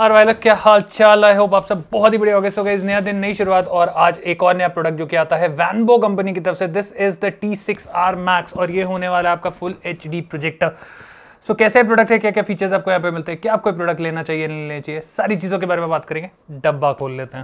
हर भाई क्या हाल चाल आई होप आप सब बहुत ही बढ़िया हो गए इस नया दिन नई शुरुआत और आज एक और नया प्रोडक्ट जो कि आता है वैनबो कंपनी की तरफ से this is the T six R max और ये होने वाला है आपका full H D projector so कैसे प्रोडक्ट है क्या क्या फीचर्स आपको यहाँ पे मिलते हैं क्या आपको प्रोडक्ट लेना चाहिए नहीं लेना चाहिए सारी चीज़ों के बारे में बात करेंगे डब्बा खोल लेते हैं